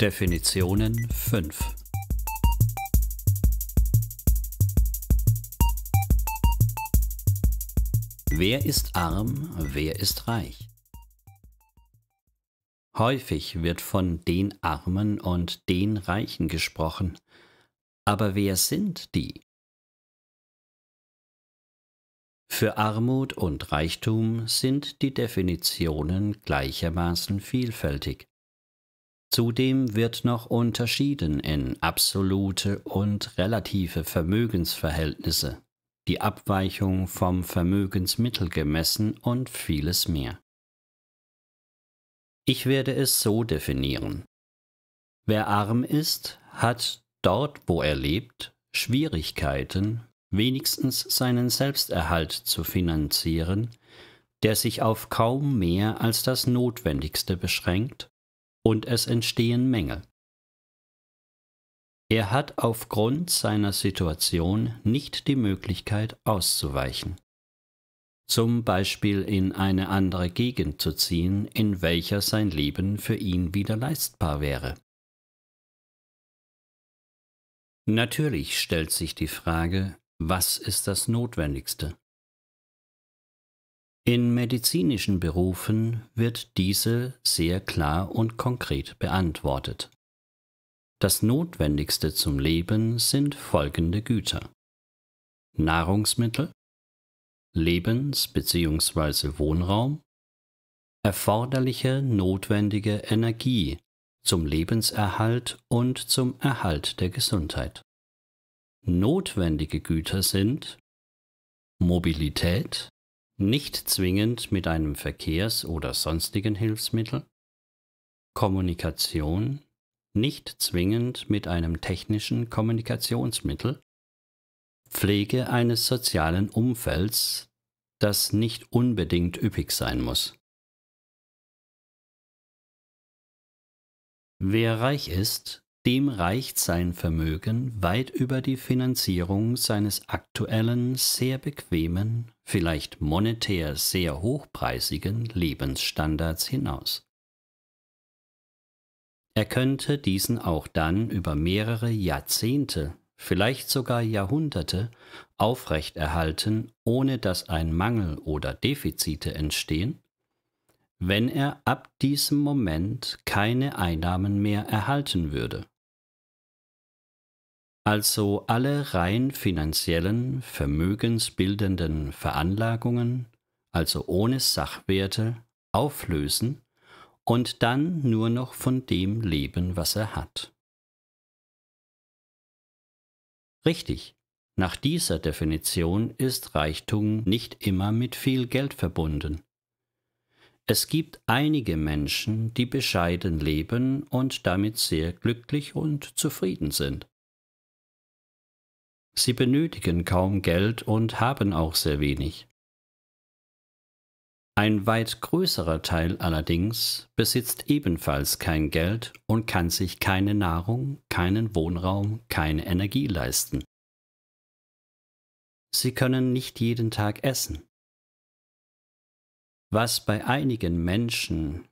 Definitionen 5 Wer ist arm, wer ist reich? Häufig wird von den Armen und den Reichen gesprochen. Aber wer sind die? Für Armut und Reichtum sind die Definitionen gleichermaßen vielfältig. Zudem wird noch unterschieden in absolute und relative Vermögensverhältnisse, die Abweichung vom Vermögensmittel gemessen und vieles mehr. Ich werde es so definieren. Wer arm ist, hat dort, wo er lebt, Schwierigkeiten, wenigstens seinen Selbsterhalt zu finanzieren, der sich auf kaum mehr als das Notwendigste beschränkt, und es entstehen Mängel. Er hat aufgrund seiner Situation nicht die Möglichkeit auszuweichen zum Beispiel in eine andere Gegend zu ziehen, in welcher sein Leben für ihn wieder leistbar wäre. Natürlich stellt sich die Frage, was ist das Notwendigste? In medizinischen Berufen wird diese sehr klar und konkret beantwortet. Das Notwendigste zum Leben sind folgende Güter. Nahrungsmittel, Lebens- bzw. Wohnraum, erforderliche notwendige Energie zum Lebenserhalt und zum Erhalt der Gesundheit. Notwendige Güter sind Mobilität, nicht zwingend mit einem Verkehrs- oder sonstigen Hilfsmittel, Kommunikation, nicht zwingend mit einem technischen Kommunikationsmittel, Pflege eines sozialen Umfelds, das nicht unbedingt üppig sein muss. Wer reich ist, dem reicht sein Vermögen weit über die Finanzierung seines aktuellen, sehr bequemen, vielleicht monetär sehr hochpreisigen Lebensstandards hinaus. Er könnte diesen auch dann über mehrere Jahrzehnte vielleicht sogar Jahrhunderte aufrechterhalten, ohne dass ein Mangel oder Defizite entstehen, wenn er ab diesem Moment keine Einnahmen mehr erhalten würde. Also alle rein finanziellen, vermögensbildenden Veranlagungen, also ohne Sachwerte, auflösen und dann nur noch von dem leben, was er hat. Richtig. Nach dieser Definition ist Reichtum nicht immer mit viel Geld verbunden. Es gibt einige Menschen, die bescheiden leben und damit sehr glücklich und zufrieden sind. Sie benötigen kaum Geld und haben auch sehr wenig. Ein weit größerer Teil allerdings besitzt ebenfalls kein Geld und kann sich keine Nahrung, keinen Wohnraum, keine Energie leisten. Sie können nicht jeden Tag essen. Was bei einigen Menschen,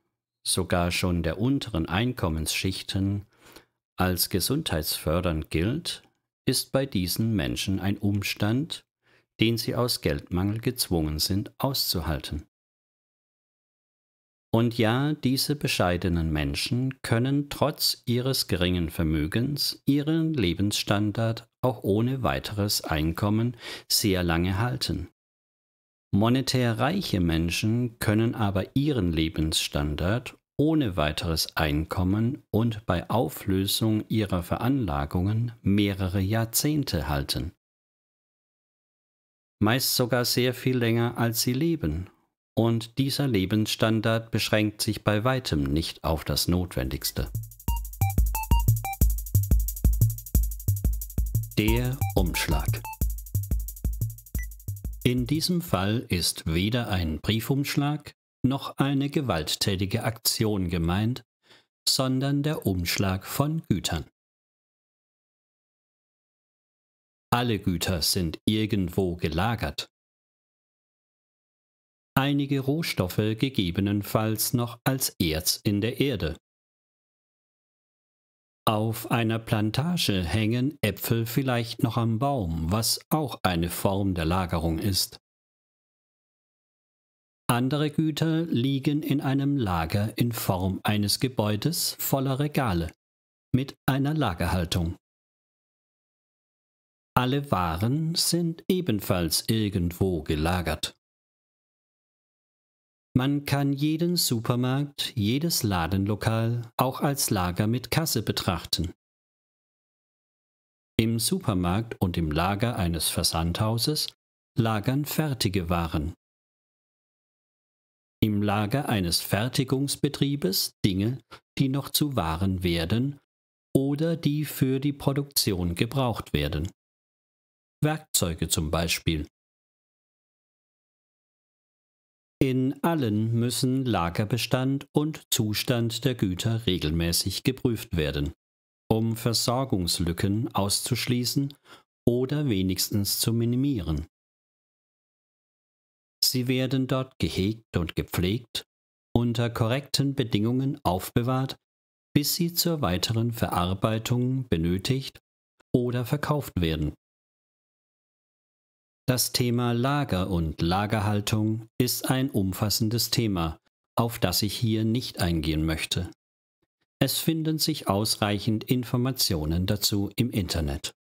sogar schon der unteren Einkommensschichten, als gesundheitsfördernd gilt, ist bei diesen Menschen ein Umstand, den sie aus Geldmangel gezwungen sind auszuhalten. Und ja, diese bescheidenen Menschen können trotz ihres geringen Vermögens ihren Lebensstandard auch ohne weiteres Einkommen sehr lange halten. Monetär reiche Menschen können aber ihren Lebensstandard ohne weiteres Einkommen und bei Auflösung ihrer Veranlagungen mehrere Jahrzehnte halten. Meist sogar sehr viel länger, als sie leben und dieser Lebensstandard beschränkt sich bei weitem nicht auf das Notwendigste. Der Umschlag. In diesem Fall ist weder ein Briefumschlag noch eine gewalttätige Aktion gemeint, sondern der Umschlag von Gütern. Alle Güter sind irgendwo gelagert, einige Rohstoffe gegebenenfalls noch als Erz in der Erde. Auf einer Plantage hängen Äpfel vielleicht noch am Baum, was auch eine Form der Lagerung ist. Andere Güter liegen in einem Lager in Form eines Gebäudes voller Regale mit einer Lagerhaltung. Alle Waren sind ebenfalls irgendwo gelagert. Man kann jeden Supermarkt, jedes Ladenlokal auch als Lager mit Kasse betrachten. Im Supermarkt und im Lager eines Versandhauses lagern fertige Waren. Im Lager eines Fertigungsbetriebes Dinge, die noch zu Waren werden oder die für die Produktion gebraucht werden. Werkzeuge zum Beispiel, In allen müssen Lagerbestand und Zustand der Güter regelmäßig geprüft werden, um Versorgungslücken auszuschließen oder wenigstens zu minimieren. Sie werden dort gehegt und gepflegt, unter korrekten Bedingungen aufbewahrt, bis sie zur weiteren Verarbeitung benötigt oder verkauft werden. Das Thema Lager und Lagerhaltung ist ein umfassendes Thema, auf das ich hier nicht eingehen möchte. Es finden sich ausreichend Informationen dazu im Internet.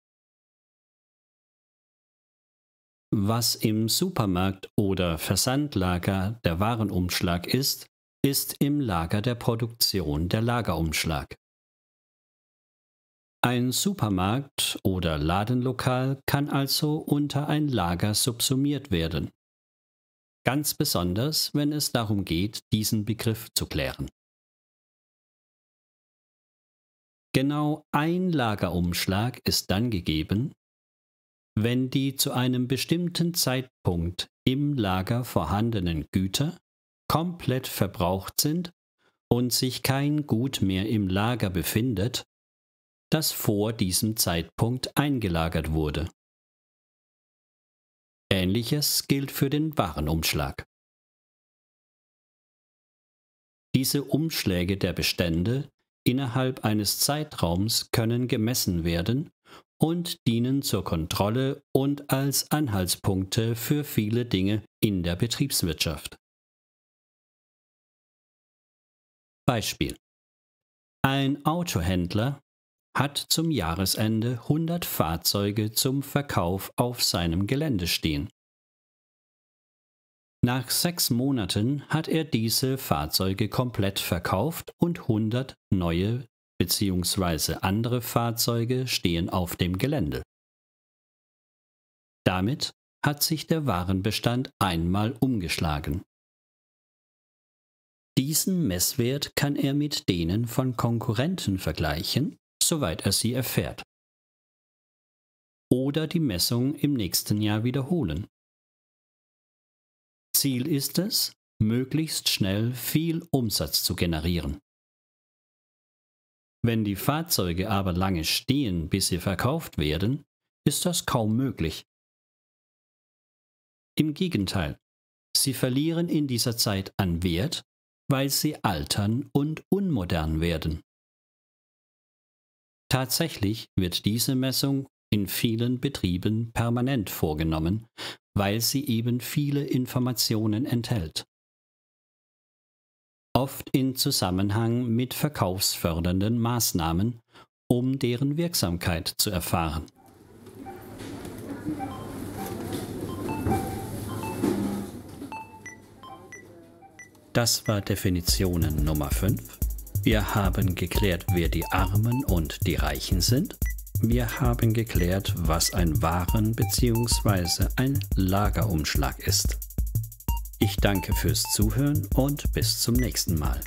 Was im Supermarkt oder Versandlager der Warenumschlag ist, ist im Lager der Produktion der Lagerumschlag. Ein Supermarkt oder Ladenlokal kann also unter ein Lager subsumiert werden. Ganz besonders, wenn es darum geht, diesen Begriff zu klären. Genau ein Lagerumschlag ist dann gegeben, wenn die zu einem bestimmten Zeitpunkt im Lager vorhandenen Güter komplett verbraucht sind und sich kein Gut mehr im Lager befindet das vor diesem Zeitpunkt eingelagert wurde. Ähnliches gilt für den Warenumschlag. Diese Umschläge der Bestände innerhalb eines Zeitraums können gemessen werden und dienen zur Kontrolle und als Anhaltspunkte für viele Dinge in der Betriebswirtschaft. Beispiel. Ein Autohändler hat zum Jahresende 100 Fahrzeuge zum Verkauf auf seinem Gelände stehen. Nach sechs Monaten hat er diese Fahrzeuge komplett verkauft und 100 neue bzw. andere Fahrzeuge stehen auf dem Gelände. Damit hat sich der Warenbestand einmal umgeschlagen. Diesen Messwert kann er mit denen von Konkurrenten vergleichen soweit er sie erfährt. Oder die Messung im nächsten Jahr wiederholen. Ziel ist es, möglichst schnell viel Umsatz zu generieren. Wenn die Fahrzeuge aber lange stehen, bis sie verkauft werden, ist das kaum möglich. Im Gegenteil, sie verlieren in dieser Zeit an Wert, weil sie altern und unmodern werden. Tatsächlich wird diese Messung in vielen Betrieben permanent vorgenommen, weil sie eben viele Informationen enthält. Oft in Zusammenhang mit verkaufsfördernden Maßnahmen, um deren Wirksamkeit zu erfahren. Das war Definitionen Nummer 5. Wir haben geklärt, wer die Armen und die Reichen sind. Wir haben geklärt, was ein Waren- bzw. ein Lagerumschlag ist. Ich danke fürs Zuhören und bis zum nächsten Mal.